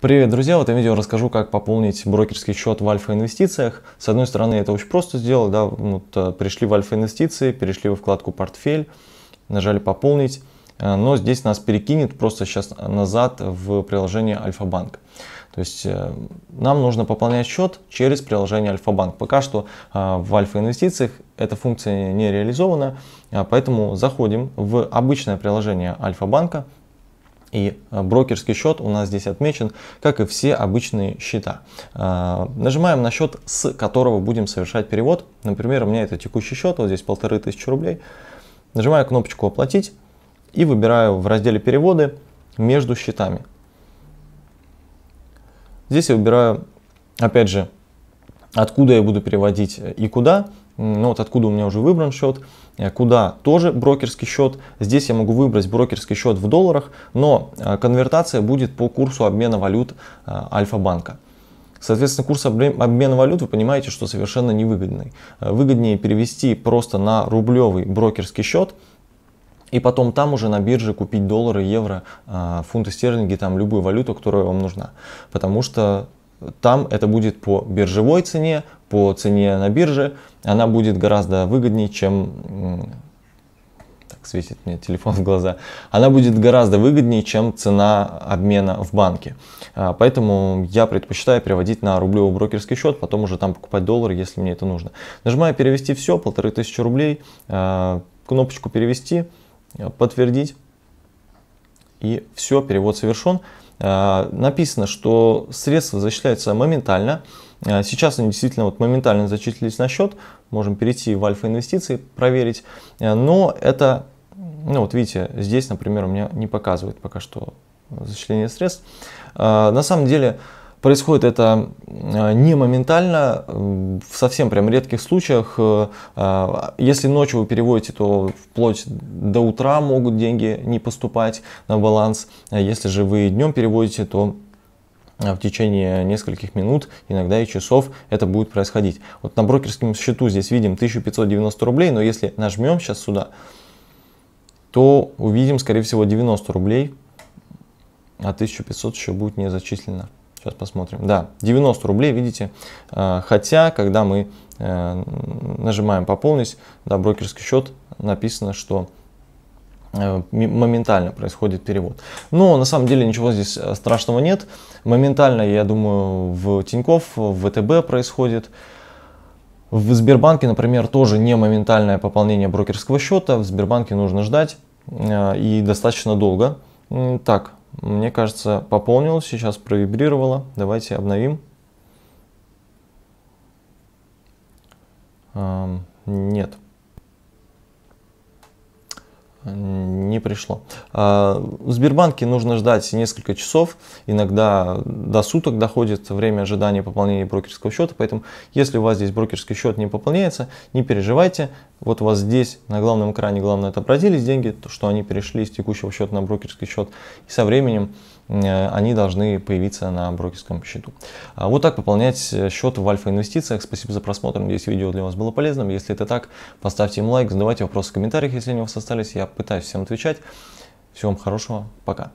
Привет, друзья! В этом видео расскажу, как пополнить брокерский счет в Альфа Инвестициях. С одной стороны, это очень просто сделать. Да? Ну, вот, э, пришли в Альфа Инвестиции, перешли во вкладку «Портфель», нажали «Пополнить». Э, но здесь нас перекинет просто сейчас назад в приложение Альфа-Банк. То есть э, нам нужно пополнять счет через приложение Альфа-Банк. Пока что в Альфа-инвестициях эта функция не реализована, а поэтому заходим в обычное приложение Альфа-Банка, и э, брокерский счет у нас здесь отмечен, как и все обычные счета. А, нажимаем на счет, с которого будем совершать перевод. Например, у меня это текущий счет, вот здесь полторы тысячи рублей. Нажимаю кнопочку «Оплатить» и выбираю в разделе «Переводы» между счетами. Здесь я выбираю, опять же, откуда я буду переводить и куда ну вот откуда у меня уже выбран счет, э, куда тоже брокерский счет. Здесь я могу выбрать брокерский счет в долларах, но э, конвертация будет по курсу обмена валют э, Альфа-банка. Соответственно, курс обмена валют, вы понимаете, что совершенно невыгодный. Выгоднее перевести просто на рублевый брокерский счет, и потом там уже на бирже купить доллары, евро, фунты стерлинги, там любую валюту, которая вам нужна. Потому что там это будет по биржевой цене, по цене на бирже. Она будет гораздо выгоднее, чем... Так, светит мне телефон в глаза. Она будет гораздо выгоднее, чем цена обмена в банке. А, поэтому я предпочитаю переводить на рублевый брокерский счет, потом уже там покупать доллары, если мне это нужно. Нажимаю перевести все, полторы тысячи рублей, а, кнопочку перевести, подтвердить. И все, перевод совершен. А, написано, что средства зачисляются моментально. А, сейчас они действительно вот моментально зачислились на счет. Можем перейти в альфа-инвестиции, проверить. А, но это, ну вот видите, здесь, например, у меня не показывает пока что зачисление средств. На самом деле, Происходит это э, не моментально, э, в совсем прям редких случаях. Э, если ночью вы переводите, то вплоть до утра могут деньги не поступать на баланс. А если же вы днем переводите, то в течение нескольких минут, иногда и часов это будет происходить. Вот на брокерском счету здесь видим 1590 рублей, но если нажмем сейчас сюда, то увидим, скорее всего, 90 рублей, а 1500 еще будет не зачислено. Сейчас посмотрим. Да, 90 рублей, видите. А, хотя, когда мы э, нажимаем «Пополнить», да, брокерский счет, написано, что э, моментально происходит перевод. Но на самом деле ничего здесь э, страшного нет. Моментально, я думаю, в тиньков в ВТБ происходит. В Сбербанке, например, тоже не моментальное пополнение брокерского счета. В Сбербанке нужно ждать и достаточно долго. Так, мне кажется, пополнилось, сейчас провибрировало. Давайте обновим. Нет пришло. А, в Сбербанке нужно ждать несколько часов, иногда до суток доходит время ожидания пополнения брокерского счета, поэтому если у вас здесь брокерский счет не пополняется, не переживайте, вот у вас здесь на главном экране, главное отобразились деньги, то, что они перешли из текущего счета на брокерский счет, и со временем Э, они должны появиться на брокерском счету. А вот так пополнять э, счет в Альфа-инвестициях. Спасибо за просмотр. Надеюсь, видео для вас было полезным. Если это так, поставьте им лайк, задавайте вопросы в комментариях, если они у вас остались. Я пытаюсь всем отвечать. Всего вам хорошего. Пока.